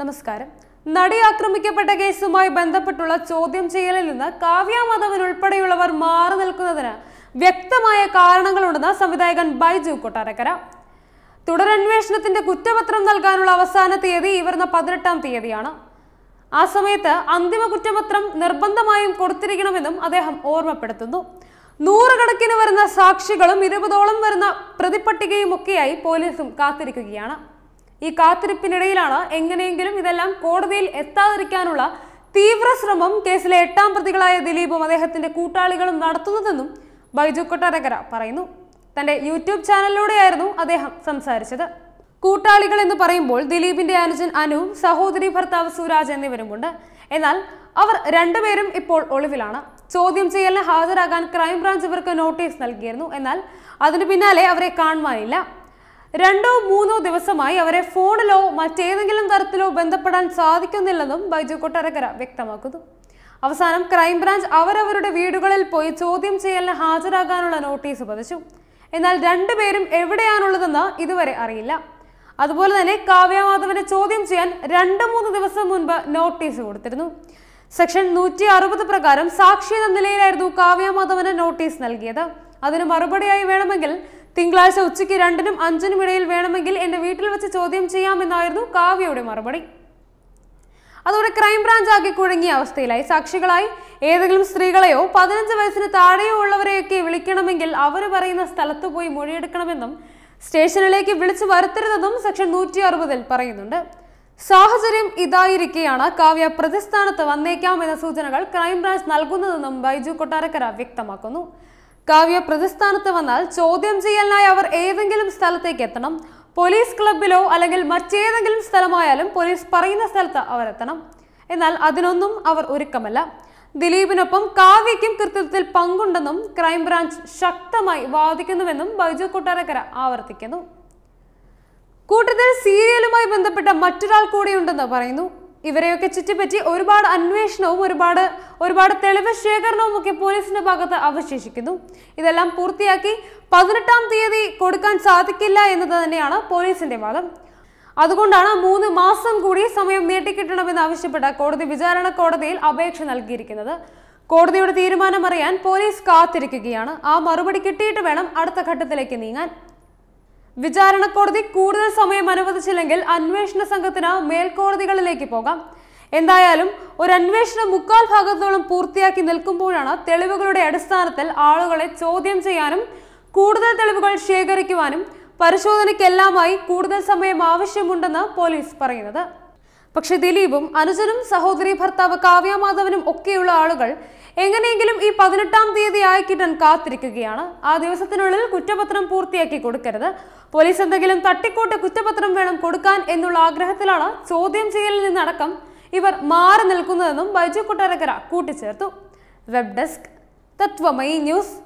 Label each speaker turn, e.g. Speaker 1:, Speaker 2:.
Speaker 1: നമസ്കാരം നടി ആക്രമിക്കപ്പെട്ട കേസുമായി ബന്ധപ്പെട്ടുള്ള ചോദ്യം ചെയ്യലിൽ നിന്ന് കാവ്യ മാധവൻ ഉൾപ്പെടെയുള്ളവർ മാറി നിൽക്കുന്നതിന് വ്യക്തമായ കാരണങ്ങളുണ്ടെന്ന് സംവിധായകൻ ബൈജു കൊട്ടാരക്കര തുടരന്വേഷണത്തിന്റെ കുറ്റപത്രം നൽകാനുള്ള അവസാന തീയതി ഈ പതിനെട്ടാം തീയതിയാണ് ആ സമയത്ത് അന്തിമ കുറ്റപത്രം നിർബന്ധമായും കൊടുത്തിരിക്കണമെന്നും അദ്ദേഹം ഓർമ്മപ്പെടുത്തുന്നു നൂറുകണക്കിന് വരുന്ന സാക്ഷികളും ഇരുപതോളം വരുന്ന പ്രതിപ്പട്ടികയും ഒക്കെയായി പോലീസും കാത്തിരിക്കുകയാണ് ഈ കാത്തിരിപ്പിനിടയിലാണ് എങ്ങനെയെങ്കിലും ഇതെല്ലാം കോടതിയിൽ എത്താതിരിക്കാനുള്ള തീവ്ര ശ്രമം കേസിലെ എട്ടാം പ്രതികളായ ദിലീപും അദ്ദേഹത്തിന്റെ കൂട്ടാളികളും നടത്തുന്നതെന്നും ബൈജു കൊട്ടാരക്കര പറയുന്നു തന്റെ യൂട്യൂബ് ചാനലിലൂടെയായിരുന്നു അദ്ദേഹം സംസാരിച്ചത് കൂട്ടാളികൾ എന്ന് പറയുമ്പോൾ ദിലീപിന്റെ അനുജൻ അനു സഹോദരി ഭർത്താവ് സുരാജ് എന്നിവരുമുണ്ട് എന്നാൽ അവർ രണ്ടുപേരും ഇപ്പോൾ ഒളിവിലാണ് ചോദ്യം ചെയ്യലിന് ഹാജരാകാൻ ക്രൈംബ്രാഞ്ച് ഇവർക്ക് നോട്ടീസ് നൽകിയിരുന്നു എന്നാൽ അതിനു പിന്നാലെ അവരെ കാണുവാനില്ല രണ്ടോ മൂന്നോ ദിവസമായി അവരെ ഫോണിലോ മറ്റേതെങ്കിലും തരത്തിലോ ബന്ധപ്പെടാൻ സാധിക്കുന്നില്ലെന്നും ബൈജു കൊട്ടാരക്കര വ്യക്തമാക്കുന്നു അവസാനം ക്രൈംബ്രാഞ്ച് അവരവരുടെ വീടുകളിൽ പോയി ചോദ്യം ചെയ്യലിന് ഹാജരാകാനുള്ള നോട്ടീസ് പതിച്ചു എന്നാൽ രണ്ടുപേരും എവിടെയാണുള്ളതെന്ന് ഇതുവരെ അറിയില്ല അതുപോലെ തന്നെ കാവ്യമാധവനെ ചോദ്യം ചെയ്യാൻ രണ്ട് മൂന്ന് ദിവസം മുൻപ് നോട്ടീസ് കൊടുത്തിരുന്നു സെക്ഷൻ നൂറ്റി അറുപത് പ്രകാരം സാക്ഷി എന്ന നിലയിലായിരുന്നു കാവ്യമാധവന് നോട്ടീസ് നൽകിയത് അതിന് മറുപടിയായി വേണമെങ്കിൽ തിങ്കളാഴ്ച ഉച്ചയ്ക്ക് രണ്ടിനും അഞ്ചിനും ഇടയിൽ വേണമെങ്കിൽ എന്റെ വീട്ടിൽ വെച്ച് ചോദ്യം ചെയ്യാമെന്നായിരുന്നു കാവ്യയുടെ മറുപടി അതോടെ ക്രൈംബ്രാഞ്ച് ആകെ കുഴങ്ങിയ അവസ്ഥയിലായി സാക്ഷികളായി ഏതെങ്കിലും സ്ത്രീകളെയോ പതിനഞ്ച് വയസ്സിന് താഴെയോ ഉള്ളവരെയൊക്കെ വിളിക്കണമെങ്കിൽ അവർ പറയുന്ന സ്ഥലത്ത് പോയി മൊഴിയെടുക്കണമെന്നും സ്റ്റേഷനിലേക്ക് വിളിച്ചു വരുത്തരുതെന്നും സെക്ഷൻ നൂറ്റി അറുപതിൽ പറയുന്നുണ്ട് സാഹചര്യം ഇതായിരിക്കെയാണ് കാവ്യ പ്രതിസ്ഥാനത്ത് എന്ന സൂചനകൾ ക്രൈംബ്രാഞ്ച് നൽകുന്നതെന്നും ബൈജു കൊട്ടാരക്കര വ്യക്തമാക്കുന്നു കാവ്യ പ്രതിസ്ഥാനത്ത് വന്നാൽ ചോദ്യം ചെയ്യലിനായി അവർ ഏതെങ്കിലും സ്ഥലത്തേക്ക് എത്തണം പോലീസ് ക്ലബിലോ അല്ലെങ്കിൽ മറ്റേതെങ്കിലും സ്ഥലമായാലും പോലീസ് പറയുന്ന സ്ഥലത്ത് അവർ എത്തണം എന്നാൽ അതിനൊന്നും അവർ ഒരുക്കമല്ല ദിലീപിനൊപ്പം കാവ്യയ്ക്കും കൃത്യത്തിൽ പങ്കുണ്ടെന്നും ക്രൈംബ്രാഞ്ച് ശക്തമായി വാദിക്കുന്നുവെന്നും ബൈജു കൊട്ടാരക്കര ആവർത്തിക്കുന്നു കൂട്ടത്തിൽ സീരിയലുമായി ബന്ധപ്പെട്ട മറ്റൊരാൾ കൂടെയുണ്ടെന്ന് പറയുന്നു ഇവരെയൊക്കെ ചുറ്റിപ്പറ്റി ഒരുപാട് അന്വേഷണവും ഒരുപാട് ഒരുപാട് തെളിവ് ശേഖരണവും ഒക്കെ പോലീസിന്റെ ഭാഗത്ത് അവശേഷിക്കുന്നു ഇതെല്ലാം പൂർത്തിയാക്കി പതിനെട്ടാം തീയതി കൊടുക്കാൻ സാധിക്കില്ല എന്നത് തന്നെയാണ് പോലീസിന്റെ വാദം അതുകൊണ്ടാണ് മൂന്ന് മാസം കൂടി സമയം നീട്ടിക്കിട്ടണമെന്ന് ആവശ്യപ്പെട്ട കോടതി വിചാരണ കോടതിയിൽ അപേക്ഷ നൽകിയിരിക്കുന്നത് കോടതിയുടെ തീരുമാനം അറിയാൻ പോലീസ് കാത്തിരിക്കുകയാണ് ആ മറുപടി കിട്ടിയിട്ട് വേണം അടുത്ത ഘട്ടത്തിലേക്ക് നീങ്ങാൻ വിചാരണ കോടതി കൂടുതൽ സമയം അനുവദിച്ചില്ലെങ്കിൽ അന്വേഷണ സംഘത്തിന് മേൽക്കോടതികളിലേക്ക് പോകാം എന്തായാലും ഒരു അന്വേഷണം മുക്കാൽ ഭാഗത്തോളം പൂർത്തിയാക്കി നിൽക്കുമ്പോഴാണ് തെളിവുകളുടെ അടിസ്ഥാനത്തിൽ ആളുകളെ ചോദ്യം ചെയ്യാനും കൂടുതൽ തെളിവുകൾ ശേഖരിക്കുവാനും പരിശോധനയ്ക്കെല്ലാമായി കൂടുതൽ സമയം ആവശ്യമുണ്ടെന്ന് പോലീസ് പറയുന്നത് പക്ഷെ ദിലീപും അനുജനും സഹോദരി ഭർത്താവ് കാവ്യമാധവനും ഒക്കെയുള്ള ആളുകൾ എങ്ങനെയെങ്കിലും ഈ പതിനെട്ടാം തീയതി ആയി കാത്തിരിക്കുകയാണ് ആ ദിവസത്തിനുള്ളിൽ കുറ്റപത്രം പൂർത്തിയാക്കി കൊടുക്കരുത് പോലീസ് എന്തെങ്കിലും തട്ടിക്കോട്ട് കുറ്റപത്രം വേണം കൊടുക്കാൻ എന്നുള്ള ആഗ്രഹത്തിലാണ് ചോദ്യം ചെയ്യലിൽ നിന്നടക്കം ഇവർ മാറി നിൽക്കുന്നതെന്നും ബൈജു കൊട്ടാരക്കര കൂട്ടിച്ചേർത്തു വെബ് ഡെസ്ക് തത്വമൈ ന്യൂസ്